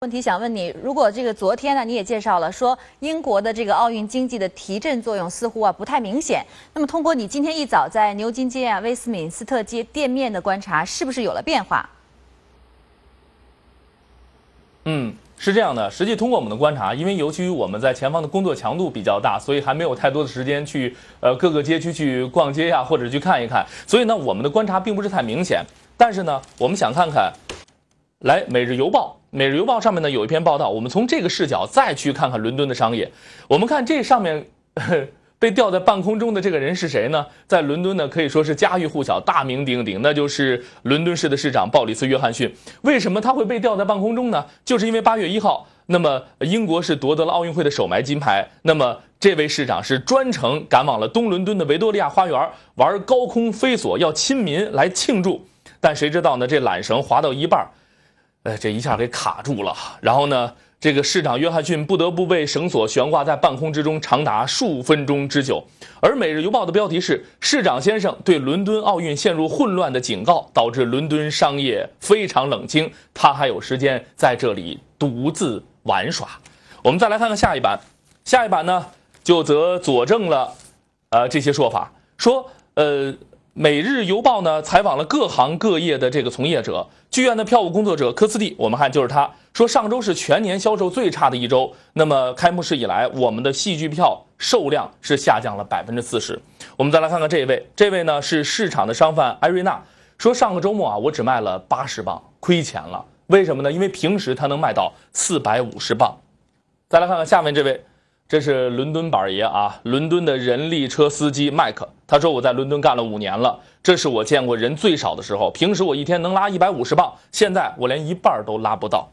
问题想问你，如果这个昨天呢，你也介绍了说英国的这个奥运经济的提振作用似乎啊不太明显，那么通过你今天一早在牛津街啊、威斯敏斯特街店面的观察，是不是有了变化？嗯，是这样的。实际通过我们的观察，因为尤其我们在前方的工作强度比较大，所以还没有太多的时间去呃各个街区去逛街呀，或者去看一看。所以呢，我们的观察并不是太明显。但是呢，我们想看看。来，《每日邮报》《每日邮报》上面呢有一篇报道，我们从这个视角再去看看伦敦的商业。我们看这上面被吊在半空中的这个人是谁呢？在伦敦呢可以说是家喻户晓、大名鼎鼎，那就是伦敦市的市长鲍里斯·约翰逊。为什么他会被吊在半空中呢？就是因为八月一号，那么英国是夺得了奥运会的首枚金牌，那么这位市长是专程赶往了东伦敦的维多利亚花园玩高空飞索，要亲民来庆祝。但谁知道呢？这缆绳滑到一半。呃，这一下给卡住了。然后呢，这个市长约翰逊不得不被绳索悬挂在半空之中，长达数分钟之久。而《每日邮报》的标题是：“市长先生对伦敦奥运陷入混乱的警告，导致伦敦商业非常冷清。他还有时间在这里独自玩耍。”我们再来看看下一版，下一版呢就则佐证了呃这些说法，说呃。《每日邮报》呢采访了各行各业的这个从业者，剧院的票务工作者科斯蒂，我们看就是他说，上周是全年销售最差的一周。那么开幕式以来，我们的戏剧票售量是下降了百分之四十。我们再来看看这一位，这位呢是市场的商贩艾瑞娜，说上个周末啊，我只卖了八十磅，亏钱了。为什么呢？因为平时他能卖到四百五十磅。再来看看下面这位。这是伦敦板爷啊，伦敦的人力车司机麦克，他说我在伦敦干了五年了，这是我见过人最少的时候。平时我一天能拉一百五十磅，现在我连一半都拉不到。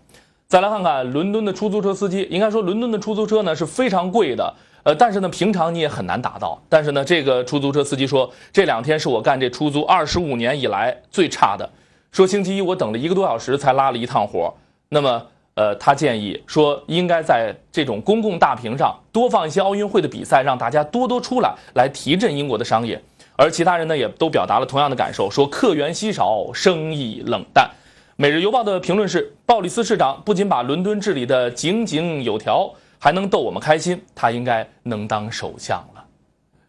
再来看看伦敦的出租车司机，应该说伦敦的出租车呢是非常贵的，呃，但是呢平常你也很难打到。但是呢，这个出租车司机说这两天是我干这出租二十五年以来最差的，说星期一我等了一个多小时才拉了一趟活那么。呃，他建议说，应该在这种公共大屏上多放一些奥运会的比赛，让大家多多出来，来提振英国的商业。而其他人呢，也都表达了同样的感受，说客源稀少，生意冷淡。《每日邮报》的评论是：鲍里斯市长不仅把伦敦治理的井井有条，还能逗我们开心，他应该能当首相了。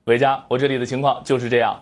维嘉，我这里的情况就是这样。